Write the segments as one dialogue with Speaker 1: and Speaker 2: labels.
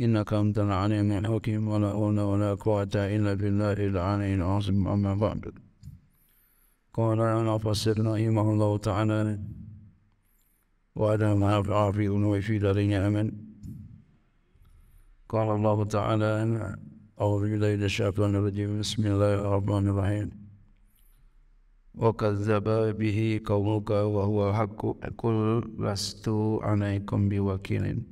Speaker 1: إنك أنت العليم الحكيم ولا حول ولا قوة إلا بالله العلي العظيم أما بعد قال أنا فسر رحمه الله تعالى وأنا ما عافي وفي دارين أمن قال الله تعالى أعوذ بالله من الشيطان الرجيم بسم الله الرحمن الرحيم وكذب به قومك وهو حق قل لست عليكم بوكيل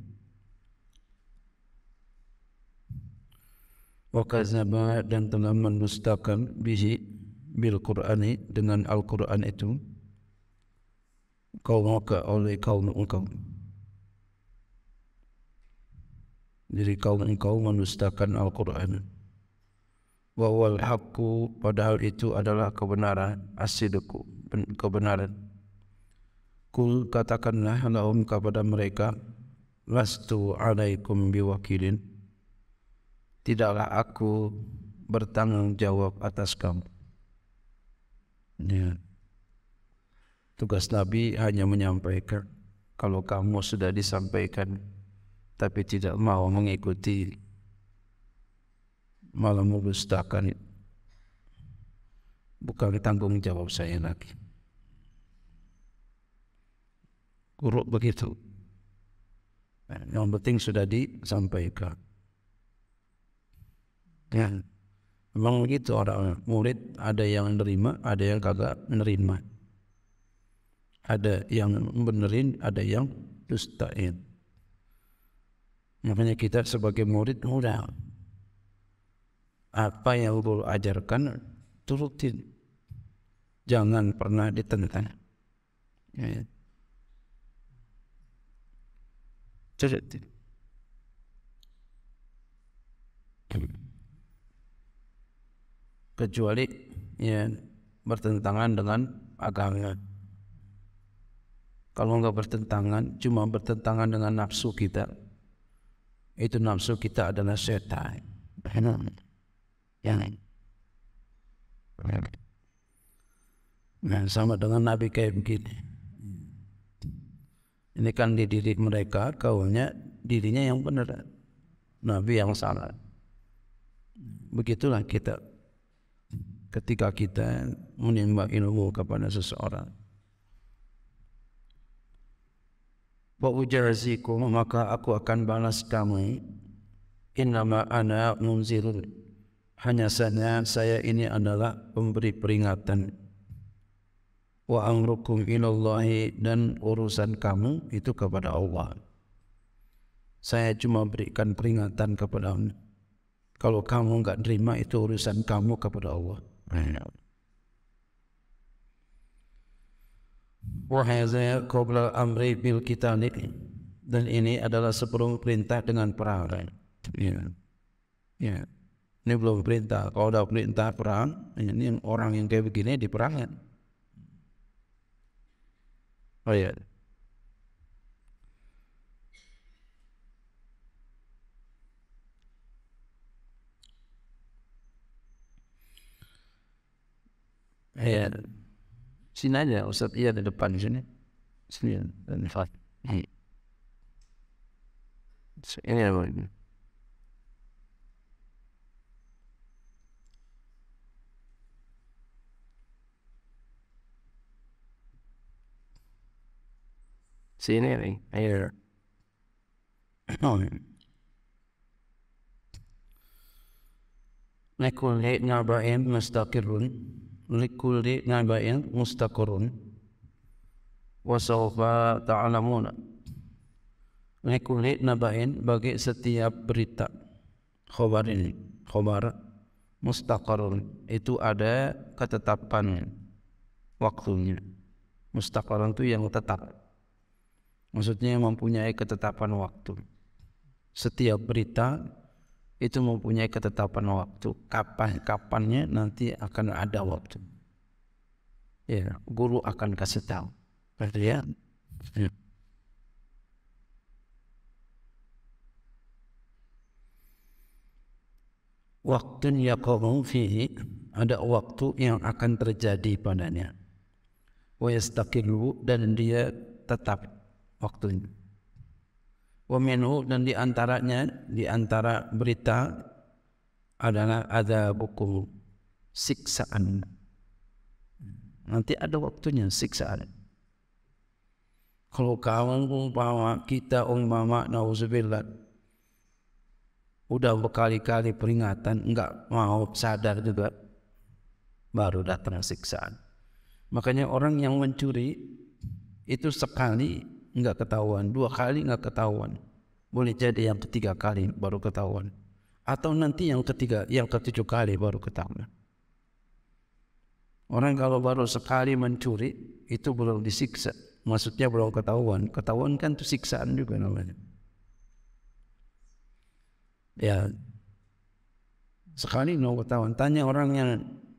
Speaker 1: wa kazaba dan telah mendustakan bihi bil Qur'ani dengan Al Qur'an itu kau maka oleh kaum engkau jadi kau engkau menustakan Al Qur'an wa wal haqqu padahal itu adalah kebenaran asidku kebenaran kul katakanlah lahum kepada mereka lastu alaikum biwakilin tidaklah aku bertanggung jawab atas kamu. Ya. Tugas Nabi hanya menyampaikan kalau kamu sudah disampaikan tapi tidak mau mengikuti malah mengustakan bukan tanggung jawab saya lagi. Guru begitu. Yang penting sudah disampaikan. Ya. Memang begitu orang murid ada yang nerima, ada yang kagak nerima. Ada yang benerin, ada yang dustain. Makanya kita sebagai murid mudah. Apa yang guru ajarkan turutin. Jangan pernah ditentang. Ya. ya. Turutin kecuali ya bertentangan dengan agama. Kalau enggak bertentangan, cuma bertentangan dengan nafsu kita, itu nafsu kita adalah setan. Jangan. Ya. Nah, sama dengan Nabi kayak begini. Ini kan di diri mereka, kaumnya dirinya yang benar, Nabi yang salah. Begitulah kita ketika kita menimba ilmu kepada seseorang. Wa ujazikum maka aku akan balas kamu. in nama anak munzir. Hanya saja saya ini adalah pemberi peringatan. Wa angrukum ilallahi dan urusan kamu itu kepada Allah. Saya cuma berikan peringatan kepada anda. Kalau kamu enggak terima itu urusan kamu kepada Allah. Wahai kobra amri bil kita ni dan ini adalah sebelum perintah dengan perang. Ya. Yeah. Yeah. Ini belum perintah. Kalau dah perintah perang, ini orang yang kayak begini diperangin. Oh ya. Yeah. هي finale au sortir de pas jeûner. C'est une fac. C'est une Senere, era. Ecco, lei non avrà mai staccato. likulli nabain mustaqarrun wa sawfa ta'lamuna likulli nabain bagi setiap berita khabar ini khabar mustaqarrun itu ada ketetapan waktunya mustaqarrun itu yang tetap maksudnya mempunyai ketetapan waktu setiap berita itu mempunyai ketetapan waktu kapan kapannya nanti akan ada waktu ya guru akan kasih tahu berarti ya, ya. waktu yang fihi ada waktu yang akan terjadi padanya wa yastaqilu dan dia tetap waktunya Waminu dan diantaranya diantara berita adalah ada buku siksaan. Nanti ada waktunya siksaan. Kalau kawan umpama kita umpama nauzubillah sudah berkali-kali peringatan enggak mau sadar juga baru datang siksaan. Makanya orang yang mencuri itu sekali enggak ketahuan, dua kali enggak ketahuan. Boleh jadi yang ketiga kali baru ketahuan. Atau nanti yang ketiga, yang ketujuh kali baru ketahuan. Orang kalau baru sekali mencuri, itu belum disiksa. Maksudnya belum ketahuan. Ketahuan kan itu siksaan juga namanya. Ya. Sekali mau ketahuan. Tanya orang yang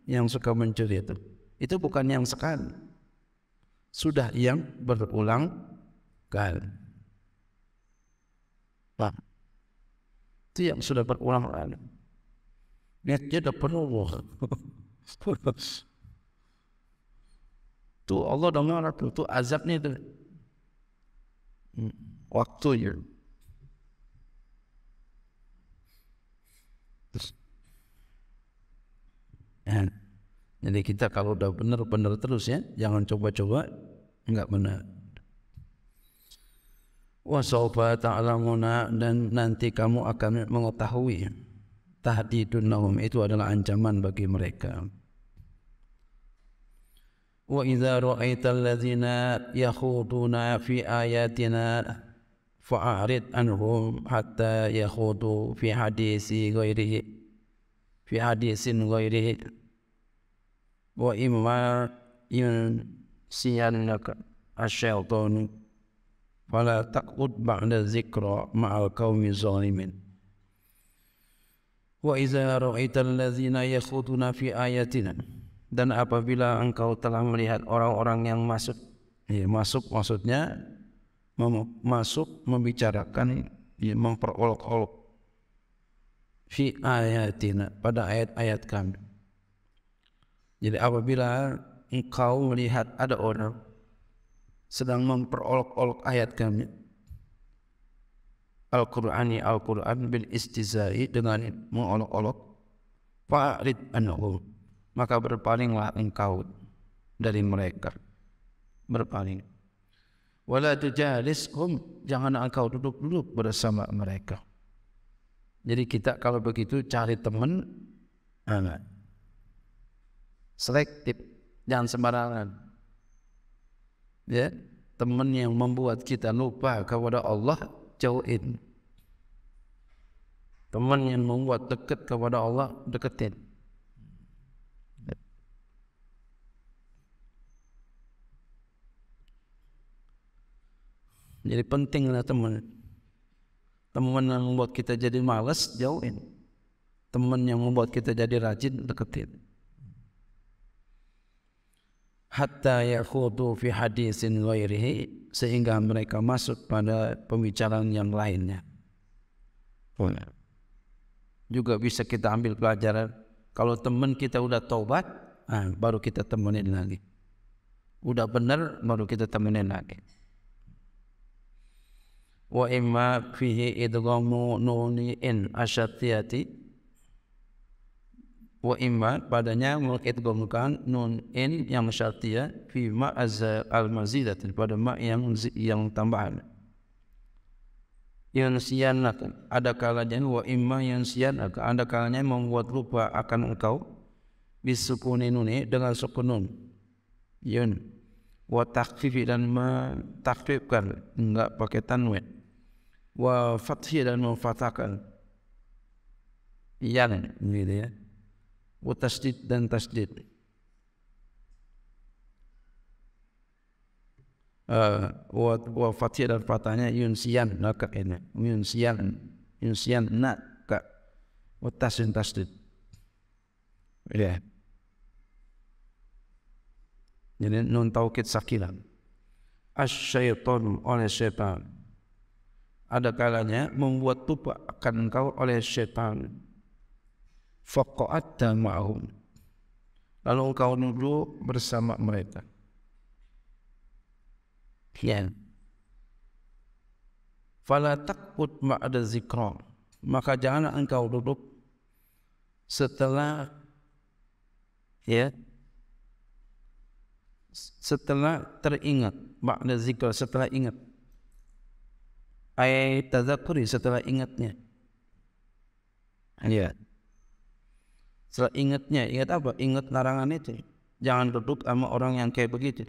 Speaker 1: yang suka mencuri itu. Itu bukan yang sekali. Sudah yang berulang lakukan. Pak. Itu yang sudah berulang kali. Niatnya dah penuh. tu Allah dengar lah tu tu azab ni tu. Hmm. Waktu je. Kan? Jadi kita kalau dah benar-benar terus ya, jangan coba-coba enggak benar wasaufa ta'lamuna dan nanti kamu akan mengetahui tahdidun lahum itu adalah ancaman bagi mereka wa idza ra'aita alladhina yakhuduna fi ayatina fa'arid anhum hatta yakhudu fi hadisi ghairihi fi hadisin ghairihi wa imma in siyannaka asyaitanu fala taqut ba'da zikra ma'al qawmi zalimin wa iza ra'ita allazina yakhutuna fi ayatina dan apabila engkau telah melihat orang-orang yang masuk ya, masuk maksudnya mem masuk membicarakan ya, memperolok-olok fi ayatina pada ayat-ayat kami jadi apabila engkau melihat ada orang sedang memperolok-olok ayat kami. Al-Qur'ani Al-Qur'an bil istizai dengan mengolok-olok fa'rid anhu maka berpalinglah engkau dari mereka berpaling wala tujaliskum jangan engkau duduk-duduk bersama mereka jadi kita kalau begitu cari teman anak ah, selektif jangan sembarangan ya teman yang membuat kita lupa kepada Allah jauhin teman yang membuat dekat kepada Allah deketin jadi pentinglah teman teman yang membuat kita jadi malas jauhin teman yang membuat kita jadi rajin deketin hatta yakhudhu fi hadisin ghairihi sehingga mereka masuk pada pembicaraan yang lainnya. Pun. Juga bisa kita ambil pelajaran kalau teman kita sudah taubat, nah, ha, baru kita temenin lagi. Sudah benar baru kita temenin lagi. Wa imma fihi idghamu nuni in asyatiyati wa imat padanya mengidgomkan nun in yang syartiyah fi ma al mazidat pada ma yang yang tambahan yang sianak ada kalanya wa imma yang sianak ada kalanya membuat lupa akan engkau bisukuni nuni dengan sukunun yun wa takfif dan takfifkan enggak pakai tanwin wa fathi dan memfatakan yang gitu ya mutasjid dan Tasdid. Uh, wa fatih dan fatahnya yun sian nak ini yun sian yun sian nak ka wa tasin tasdid ya yeah. Eh? jadi nun taukid sakilan Syaitan oleh syaitan ada kalanya membuat tupa akan kau oleh syaitan faqa'atta ma'hum lalu engkau duduk bersama mereka Kian. Fala takut ma'ada zikra Maka jangan engkau duduk Setelah Ya Setelah teringat Ma'ada zikra setelah ingat Ayat tazakuri setelah ingatnya Ya yeah. Setelah ingatnya, ingat apa? Ingat larangan itu. Jangan duduk sama orang yang kayak begitu.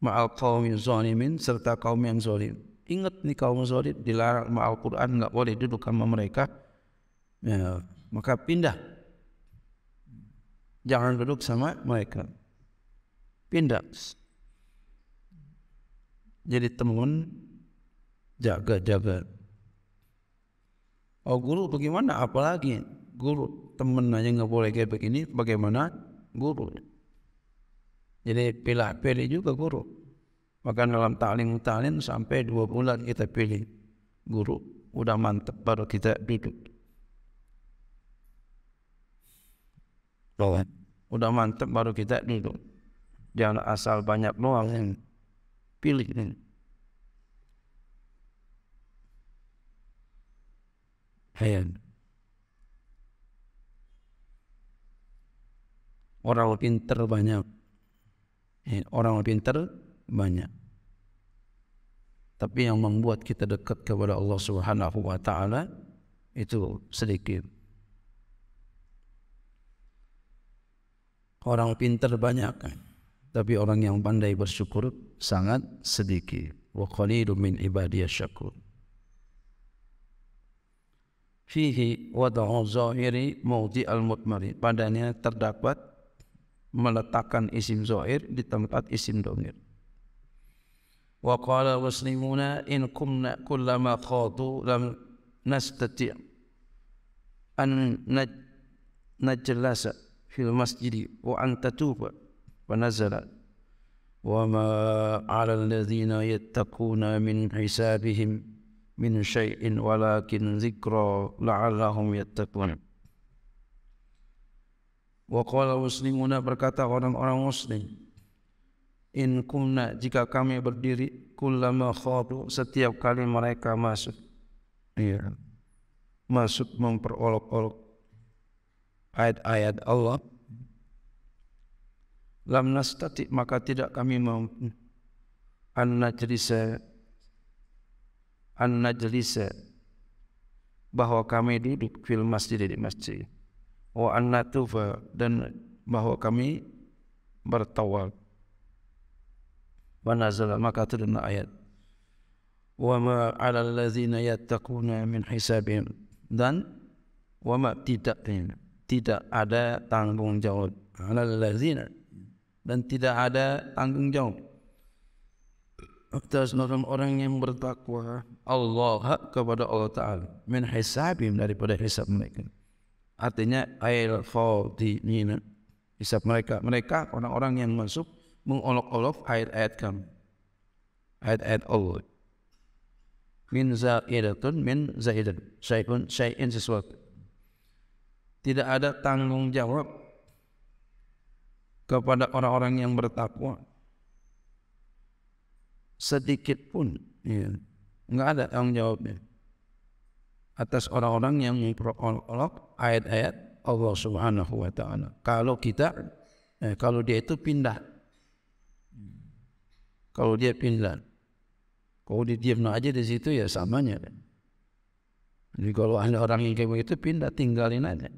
Speaker 1: Ma'al kaum yang zalimin serta kaum yang zalim. Ingat ni kaum zalim dilarang ma'al Quran enggak boleh duduk sama mereka. Ya, maka pindah. Jangan duduk sama mereka. Pindah. Jadi teman jaga-jaga. Oh guru bagaimana apalagi? guru teman aja nggak boleh kayak begini bagaimana guru jadi pilih pilih juga guru maka dalam taling taling sampai dua bulan kita pilih guru udah mantep baru kita duduk Bawah. udah mantep baru kita duduk jangan asal banyak doang yang pilih ini. Hayan. Hey. orang pintar banyak eh, orang pintar banyak tapi yang membuat kita dekat kepada Allah Subhanahu wa taala itu sedikit orang pintar banyak eh. tapi orang yang pandai bersyukur sangat sedikit wa qalilun min ibadiyas syakur fihi wada'u zahiri mawdi al-mutmari padanya terdapat meletakkan isim zahir di tempat isim domir. Wa qala muslimuna in kunna kullama khadu lam nastati an najlasa fil masjid wa an tatuba wa nazala wa ma ala alladhina yattaquna min hisabihim min syai'in walakin dhikra la'allahum yattaquna Wa qala muslimuna berkata orang-orang muslim In kunna jika kami berdiri kullama khadu setiap kali mereka masuk. Iya. Masuk memperolok-olok ayat-ayat Allah. Lam nastati maka tidak kami mampu an najlisa an najlisa bahwa kami duduk di masjid di masjid wa annatufa dan bahwa kami bertawab wanazal maka turun ayat wa ma ala allazina yattaquna min hisabin dan wa ma tidak tidak ada tanggung jawab ala allazina dan tidak ada tanggung jawab atas orang-orang yang bertakwa Allah kepada Allah Taala min hisabim daripada hisab mereka artinya air di fadinin Isap mereka mereka orang-orang yang masuk mengolok-olok ayat-ayat kamu ayat-ayat Allah min zaidatun min zaidan syai'un syai'in sesuatu tidak ada tanggung jawab kepada orang-orang yang bertakwa sedikit pun ya. enggak ada tanggung jawabnya atas orang-orang yang memperolok ayat-ayat Allah Subhanahu wa taala. Kalau kita eh, kalau dia itu pindah kalau dia pindah kalau dia diam aja di situ ya samanya. Jadi kalau ada orang yang kayak begitu pindah tinggalin aja.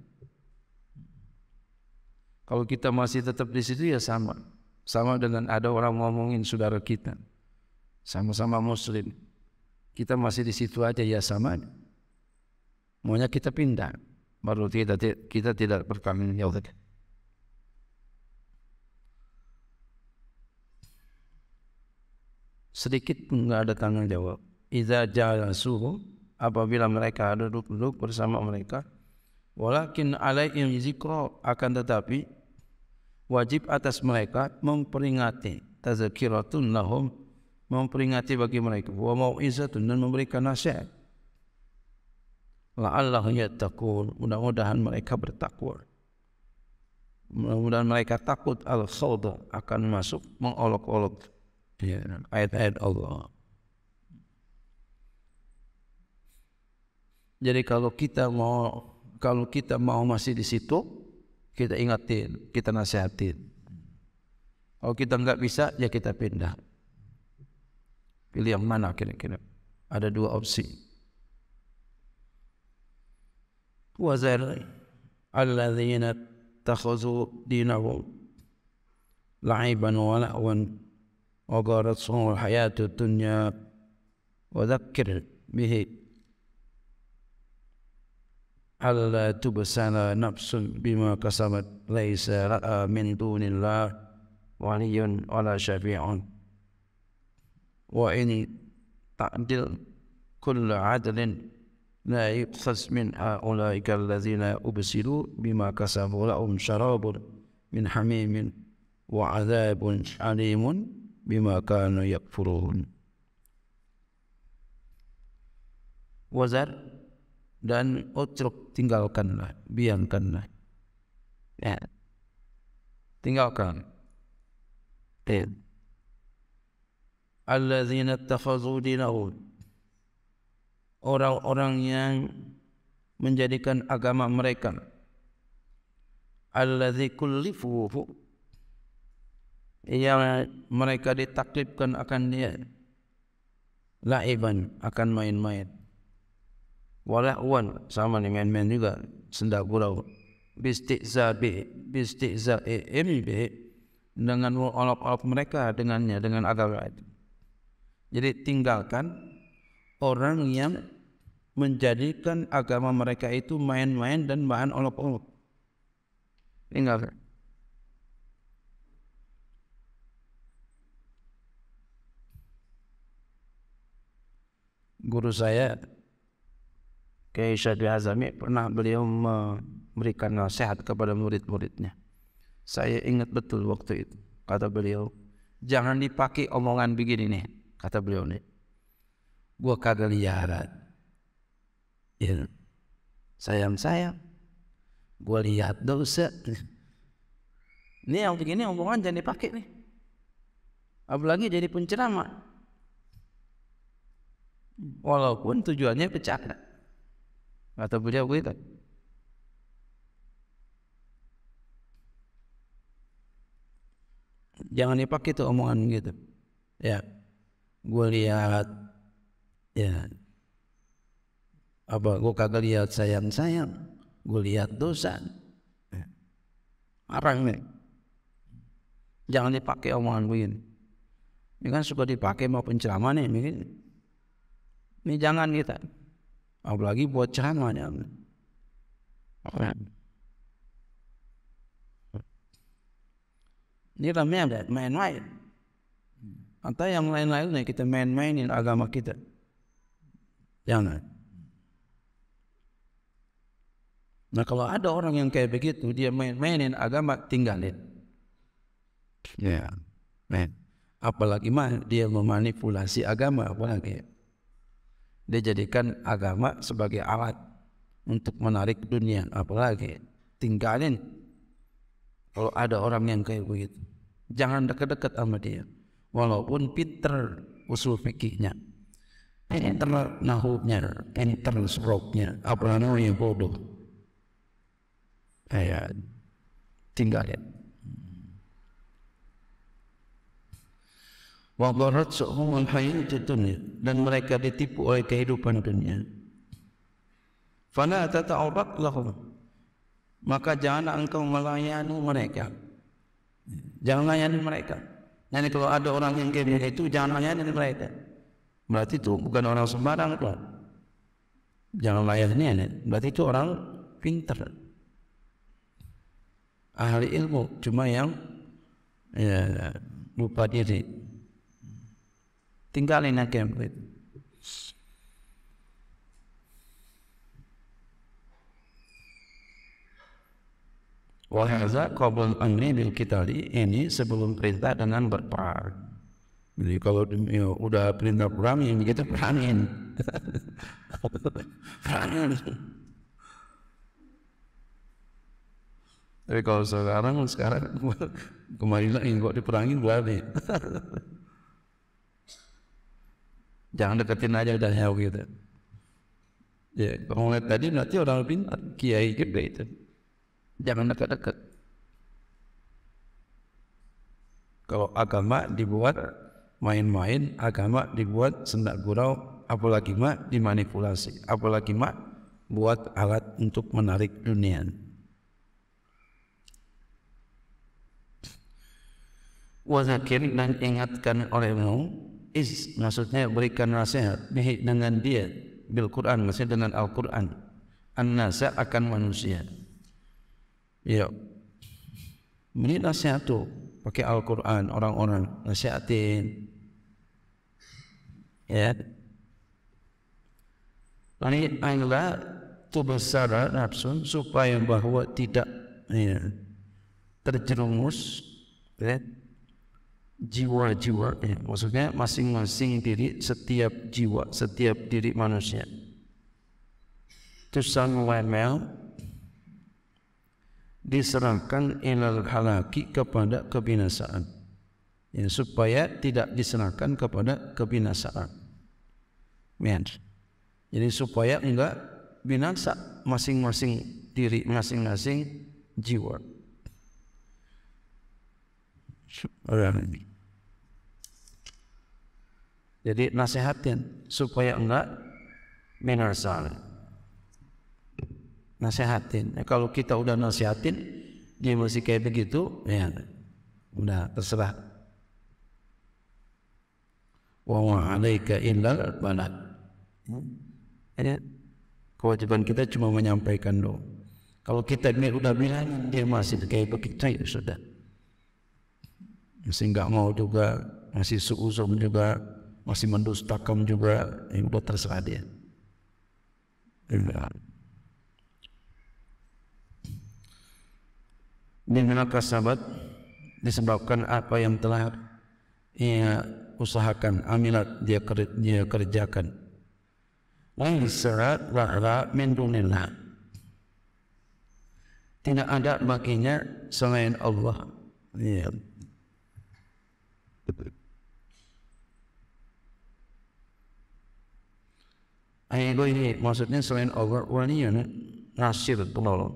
Speaker 1: Kalau kita masih tetap di situ ya sama. Sama dengan ada orang ngomongin saudara kita. Sama-sama muslim. Kita masih di situ aja ya samanya maunya kita pindah baru kita kita tidak berkamin ya udah sedikit pun enggak ada tanggung jawab idza ja'a suhu apabila mereka ada duduk bersama mereka walakin alaihim zikra akan tetapi wajib atas mereka memperingati tazkiratun lahum memperingati bagi mereka wa mau'izatun dan memberikan nasihat La La'allahu yattaqun. Mudah-mudahan mereka bertakwa. Mudah-mudahan mereka takut al-khawdha akan masuk mengolok-olok ya, ayat-ayat Allah. Jadi kalau kita mau kalau kita mau masih di situ, kita ingatin, kita nasihatin. Kalau kita enggak bisa, ya kita pindah. Pilih yang mana kira-kira? Ada dua opsi. وذر الذين اتخذوا دينهم لعبا ولهوا وغرتهم الحياة الدنيا وذكر به ألا تبسل نفس بما كسبت ليس لها من دون الله ولي ولا شفيع وإن تعدل كل عدل لا يقصص من أولئك الذين أبسلوا بما كسبوا لهم شراب من حميم وعذاب عليم بما كانوا يكفرون وزر dan utruk tinggalkanlah biarkanlah ya tinggalkan ya. الذين اتخذوا دينهم orang-orang yang menjadikan agama mereka allazi kullifu yang mereka ditaklifkan akan dia laiban akan main-main walahwan sama ni main-main juga senda gurau bistiza bi bistiza bi dengan orang-orang mereka dengannya dengan agama itu jadi tinggalkan orang yang menjadikan agama mereka itu main-main dan bahan olok-olok. Ingat Guru saya, Kaisar Syadri Azami, pernah beliau memberikan nasihat kepada murid-muridnya. Saya ingat betul waktu itu, kata beliau, jangan dipakai omongan begini nih, kata beliau nih. Gua kagak lihat ya sayang sayang gue lihat se. ini yang begini omongan jangan dipakai nih apalagi jadi penceramah walaupun tujuannya pecah atau beliau begitu jangan dipakai tu omongan gitu ya gue lihat ya apa gue kagak lihat sayang sayang gue lihat dosa arang nih jangan dipakai omongan begini ini kan suka dipakai mau penceramah nih ini ini jangan kita apalagi buat ceramah ini ramai ada main-main atau yang lain-lain kita main-mainin agama kita jangan Nah kalau ada orang yang kayak begitu dia main-mainin agama tinggalin. Ya, yeah. men. Apalagi mah dia memanipulasi agama apalagi. Dia jadikan agama sebagai alat untuk menarik dunia apalagi tinggalin. Kalau ada orang yang kayak begitu, jangan dekat-dekat sama dia. Walaupun pinter usul fikihnya, pinter nahubnya, pinter stroke-nya, apalagi yang bodoh. Ayat ah, Tinggal ya Wa gharat su'um al-hayat dunia Dan mereka ditipu oleh kehidupan dunia Fala tata'urat lahum Maka jangan engkau melayani mereka Jangan layani mereka Nanti kalau ada orang yang kira itu Jangan layani mereka Berarti itu bukan orang sembarang itu. Jangan layani Berarti itu orang pintar Berarti itu orang pintar ahli ilmu cuma yang ya, lupa diri tinggalin aja begitu Wahaza kabul ini bil kita ini sebelum perintah dengan berperang. Jadi kalau ya, udah perintah perang yang kita perangin, perangin. Tapi kalau sekarang, sekarang kemarin lagi kok diperangi berarti. Jangan deketin aja dan heo gitu. Ya, kalau ngeliat tadi nanti orang pintar, kiai gede itu. Jangan dekat-dekat. Kalau agama dibuat main-main, agama dibuat sendak gurau, apalagi mak dimanipulasi, apalagi mak buat alat untuk menarik dunia. wazakir dan ingatkan olehmu is maksudnya berikan nasihat bihi dengan dia bil Quran maksudnya dengan Al Quran an annasa akan manusia ya ini nasihat tu pakai Al Quran orang-orang nasihatin ya Lani angla tu besar nafsu supaya bahwa tidak ya, terjerumus ya, jiwa-jiwanya. Eh, maksudnya masing-masing diri setiap jiwa, setiap diri manusia. Itu sang lemel diserahkan ilal halaki kepada kebinasaan. Ya, supaya tidak diserahkan kepada kebinasaan. Ya. Jadi supaya enggak binasa masing-masing diri masing-masing jiwa. Jadi nasihatin supaya enggak menyesal. Nasihatin. Ya, kalau kita sudah nasihatin dia masih kayak begitu, ya sudah terserah. Wa ma alaika illa balad. Ya. Kewajiban kita cuma menyampaikan doa. Kalau kita ini sudah bilang dia masih kayak begitu ya sudah. Masih enggak mau juga, masih suuzum juga, masih mendustakan juga ya udah terserah dia ini maka sahabat disebabkan apa yang telah ia usahakan amilat dia dia kerjakan Laisarat la'ra min dunillah Tidak ada baginya selain Allah Ya yeah. Ego ini maksudnya selain Allah waliyan nasir penolong.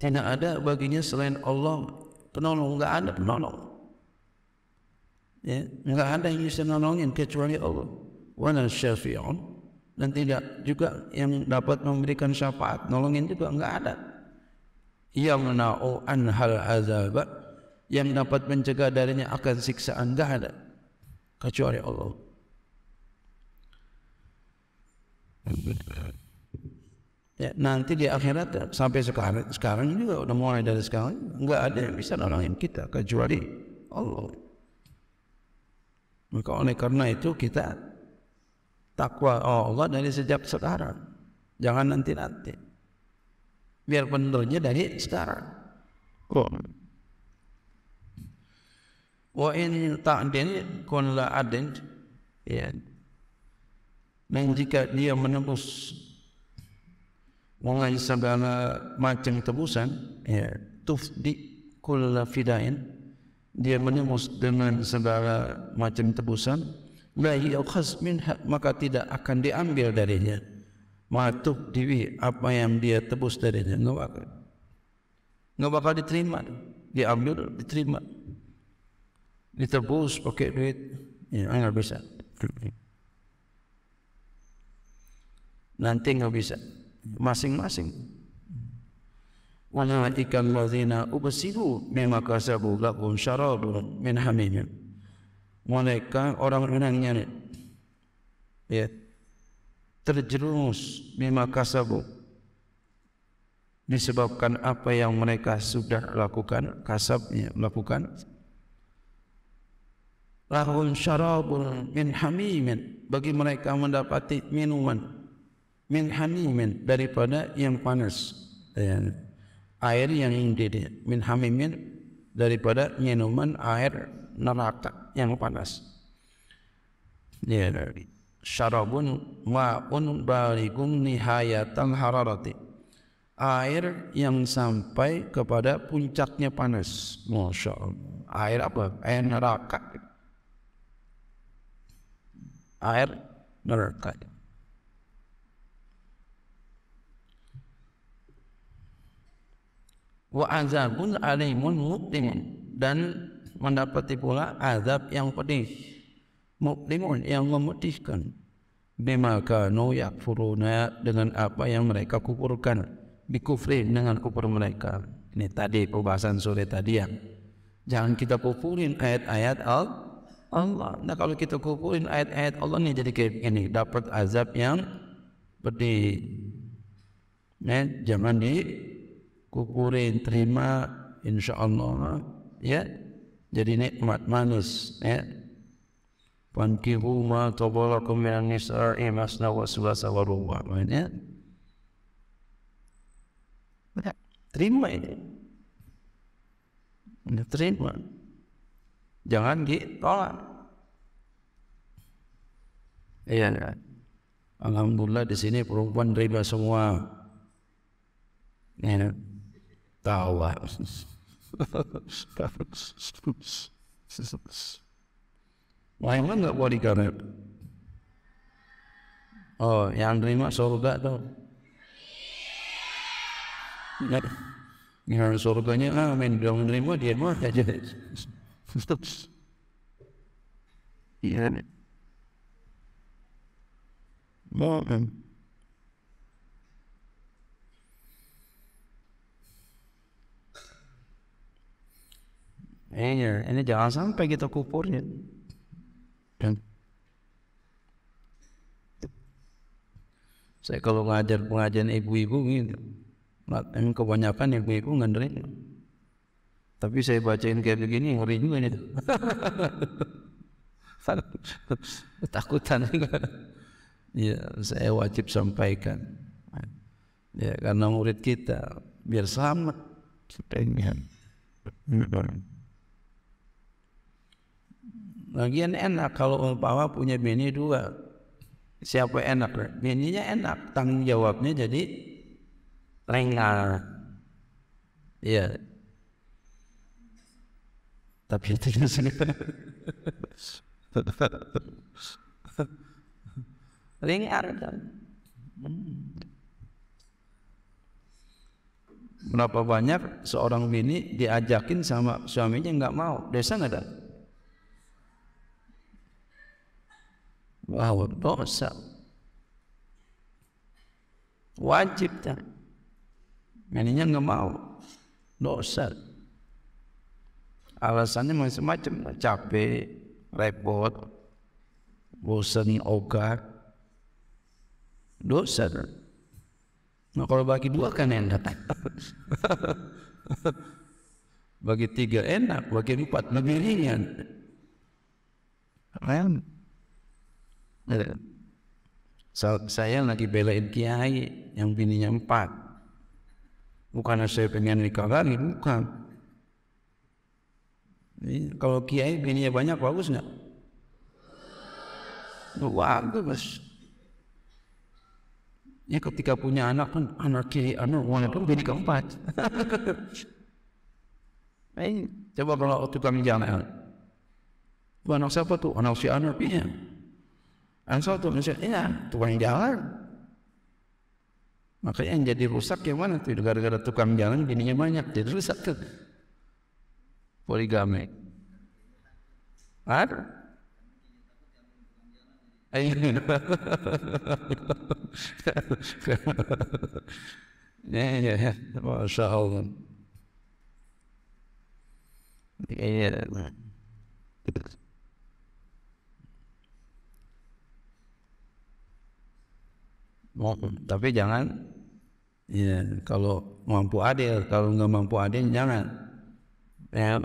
Speaker 1: Tidak ada baginya selain Allah penolong. Tidak ada penolong. Ya, ada yang bisa menolongin kecuali Allah. Wana syafi'un. Dan tidak juga yang dapat memberikan syafaat. Nolongin juga tidak ada. Yang na'u hal azabat. Yang dapat mencegah darinya akan siksaan. Tidak ada. Kecuali Allah. Ya, nanti di akhirat sampai sekarang, sekarang juga sudah mulai dari sekarang enggak ada yang bisa nolongin kita kecuali Allah. Maka oleh karena itu kita takwa Allah dari sejak sekarang. Jangan nanti-nanti. Biar benernya dari sekarang. Kok? Oh. Wa in ta'din kun la ya dan jika dia menembus Mengenai segala macam tebusan ya, Tufdi kulla fidain Dia menembus dengan segala macam tebusan Maka tidak akan diambil darinya Matuk diwi apa yang dia tebus darinya Tidak bakal Tidak bakal diterima Diambil, diterima Ditebus pakai duit Ya, enggak bisa. Nanti enggak bisa. Masing-masing. Wanah ikan lazina ubesibu memakasabu lakum syarabun min hamimim. Mereka orang-orang yang ini. Ya. Terjerumus memakasabu. Disebabkan apa yang mereka sudah lakukan. Kasabnya lakukan. Lahum syarabun min hamimin. Bagi mereka mendapati minuman min hamimin daripada yang panas air yang dingin. min hamimin daripada minuman air neraka yang panas ya dari syarabun wa'un barikum nihayatan hararati air yang sampai kepada puncaknya panas MasyaAllah. air apa? air neraka air neraka wa azabun alimun muqtimun dan mendapati pula azab yang pedih muqtimun yang memutihkan bima kanu yakfuruna dengan apa yang mereka kufurkan bikufri dengan kufur mereka ini tadi pembahasan sore tadi ya jangan kita kufurin ayat-ayat Allah nah kalau kita kufurin ayat-ayat Allah ini jadi kayak ini dapat azab yang pedih Nah, jangan di kukurin terima insyaallah ha? ya jadi nikmat manus ya Pankihuma tabalakum min nisa'i masna wa sulasa wa ruwa kan, ya terima ini ini terima jangan ditolak iya Ya, alhamdulillah di sini perempuan terima semua ya you wonder what he got out. Oh, yang terima surga tuh. Ya, yang surganya amin. Yang terima dia mah aja. Iya. Amin. Ini, ini jangan sampai kita kupurnya Dan saya kalau ngajar pengajian ibu-ibu gitu, dan kebanyakan ibu-ibu ngandelin. Tapi saya bacain kayak begini ngeri juga nih. Ketakutan. ya, saya e wajib sampaikan. Ya, karena murid kita biar selamat. Supaya Lagian enak kalau umpama punya bini dua. Siapa enak? Bininya enak, tanggung jawabnya jadi ringan. Iya. Tapi itu lengah. Berapa banyak seorang bini diajakin sama suaminya nggak mau, desa nggak ada. bahwa dosa wajib tak Meninya nggak mau dosa alasannya macam-macam capek repot bosan ogah dosa nah kalau bagi dua kan enak bagi tiga enak bagi empat lebih ringan keren So, saya lagi belain kiai yang bininya empat. Bukan saya pengen nikah lagi, bukan. Ini, kalau kiai bininya banyak bagus nggak? Oh, bagus. Ya ketika punya anak kan anak kiai anak wanita pun bini keempat. coba kalau tukang jalan. Anak siapa tu? Anak si anak pinjam. Engkau tu maksudnya ya, tukang jalan. Makanya yang jadi rusak yang mana tu? Gara-gara tukang jalan jadinya banyak jadi rusak tu. Poligami. Ada? Ya, ya, ya. Masya Allah. Ya, ya, ya. Terima kasih. tapi jangan ya kalau mampu adil kalau nggak mampu adil jangan ya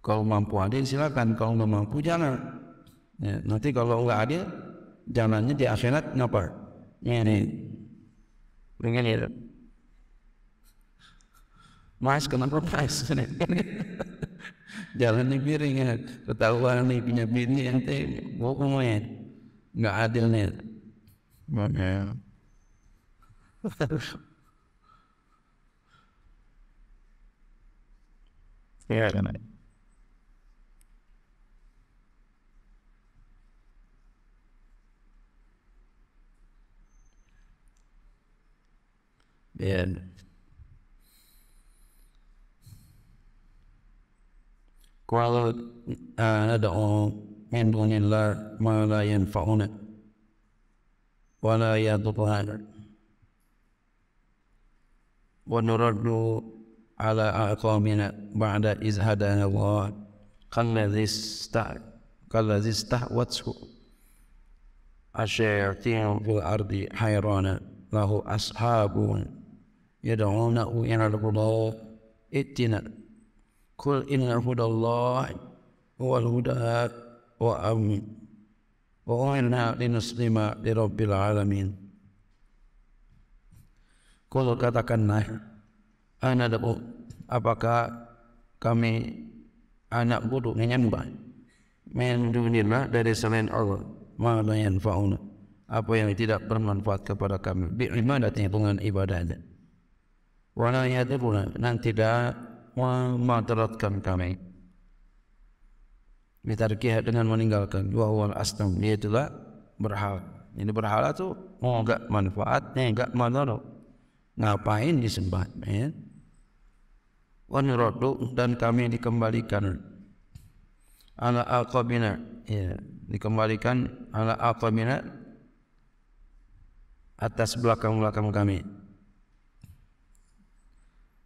Speaker 1: kalau mampu adil silakan kalau nggak mampu jangan ya, nanti kalau nggak adil jalannya di akhirat ngapa ya, ini dengan itu mas kenapa mas kan jalannya piring ya ketahuan nih punya bini nanti mau nggak adil nih Bang, ya. yeah. Can I? And qua lơ à độ men buông nhìn lơ mơ lơ yên phỏng nè qua lơ yên tụt lại ونرد على أعقابنا بعد إذ هدانا الله كالذي كالذي استهوته الشياطين في الأرض حيران له أصحاب يدعونه إلى الهدى إتنا قل إن هدى الله هو الهدى وأمن وأمرنا لنسلم لرب العالمين Kau katakan naik Anak tahu Apakah kami Anak bodoh menyembah Mendunilah dari selain Allah Mala yang fa'una Apa yang tidak bermanfaat kepada kami Bi'imadatnya dengan ibadah Walau ia tiba Dan tidak Memadratkan kami Mitarkiha dengan meninggalkan Wa astam aslam Iaitulah berhala Ini berhala tu Enggak oh, manfaatnya Enggak manfaat eh, ngapain disembah men ya? Rodu dan kami dikembalikan ala aqabina ya dikembalikan ala aqabina atas belakang-belakang kami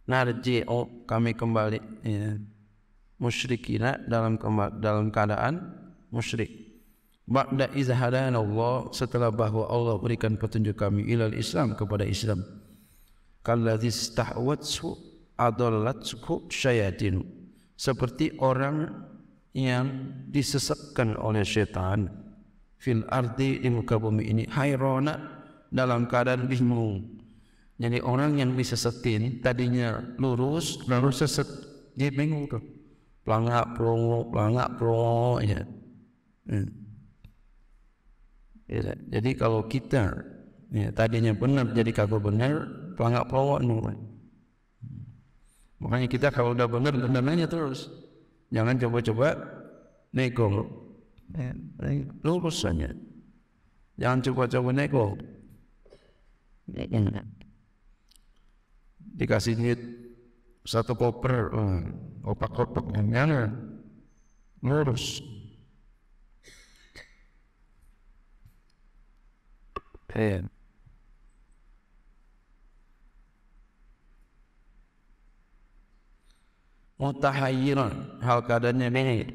Speaker 1: narji'u kami kembali ya musyrikina dalam dalam keadaan musyrik ba'da izhadana Allah setelah bahwa Allah berikan petunjuk kami ilal Islam kepada Islam kalladzi stahwatsu adallatsu syayatin seperti orang yang disesatkan oleh syaitan fil ardi di muka bumi ini hairona dalam keadaan bingung jadi orang yang disesatin tadinya lurus lalu sesat. dia bingung tuh pelangak prongo pelangak prongo ya hmm. Ya, jadi kalau kita ya, tadinya benar jadi kagak benar perangai perawat ni kan. Makanya kita kalau dah benar benarnya terus. Jangan cuba-cuba nego. Lurus saja. Jangan cuba-cuba nego. Ya, Dikasih duit satu koper, opak-opak hmm, yang mana? Lurus. Pen. Ya. mutahayyiran hal keadaannya mihir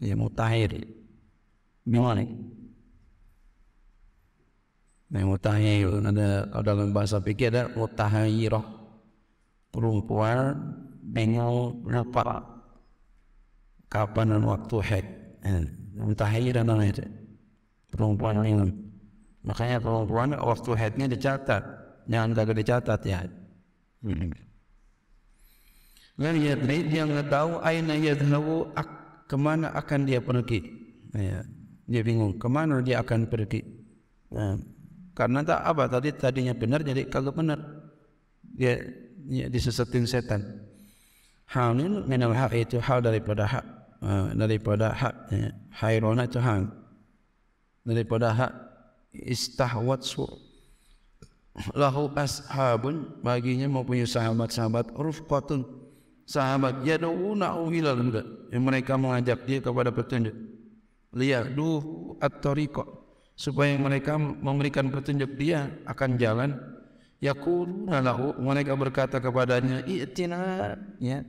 Speaker 1: ya mutahir mihir Nih ya, mutahir ada kalau dalam bahasa pikir ada mutahirah perempuan bengal berapa kapan dan waktu haid eh, mutahir ada itu perempuan bengal makanya perempuan waktu haidnya dicatat jangan kagak dicatat ya hmm. Dan ia tadi dia tahu aina ia tahu ke mana akan dia pergi. Ya. Dia bingung ke mana dia akan pergi. Ya. Karena tak apa tadi tadinya benar jadi kalau benar dia, dia disesatin setan. Hal ini minal hak itu hal daripada hak daripada hak ya. hairona itu hal daripada hak istahwat su lahu ashabun baginya mempunyai sahabat-sahabat rufqatun -sahabat, sahabat yaduna ilal lah enggak yang mereka mengajak dia kepada petunjuk lihat du at-tariqa supaya mereka memberikan petunjuk dia akan jalan yaquluna lahu mereka berkata kepadanya i'tina ya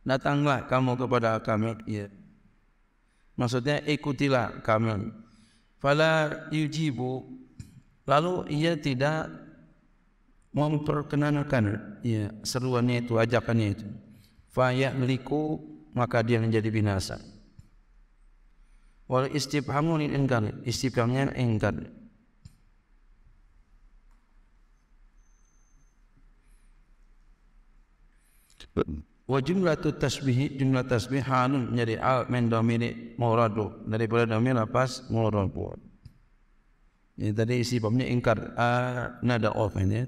Speaker 1: datanglah kamu kepada kami ya maksudnya ikutilah kami fala yujibu lalu ia tidak memperkenankan ya, seruannya itu, ajakannya itu. Fayak liku maka dia menjadi binasa. Wal istibhamu ni engkar, istibhamnya ingkar. Wa jumlatu tasbihi jumlah tasbih hanun menjadi al min domini muradu daripada domini lepas muradu. Ini tadi istibhamnya engkar, uh, ah, nada of ini.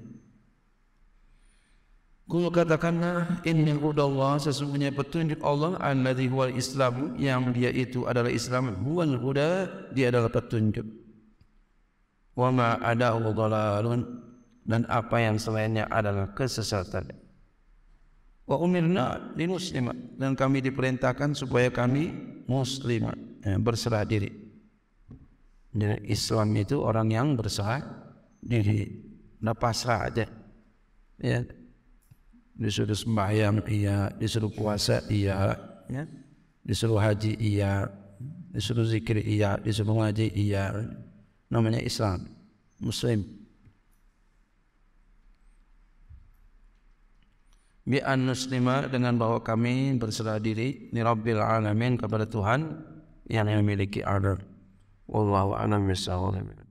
Speaker 1: Kul katakanlah inni hudallah sesungguhnya petunjuk Allah alladhi huwa islam yang dia itu adalah islam huwa huda dia adalah petunjuk wa ma ada dhalalun dan apa yang selainnya adalah kesesatan wa umirna di muslima dan kami diperintahkan supaya kami muslim ya, berserah diri dan Islam itu orang yang berserah diri dan pasrah aja ya disuruh sembahyang iya, disuruh puasa iya, ya. disuruh haji iya, disuruh zikir iya, disuruh ngaji iya. Namanya Islam, Muslim. Bi an muslima dengan bahwa kami berserah diri ni rabbil alamin kepada Tuhan yang memiliki order. Wallahu a'lam bissawab.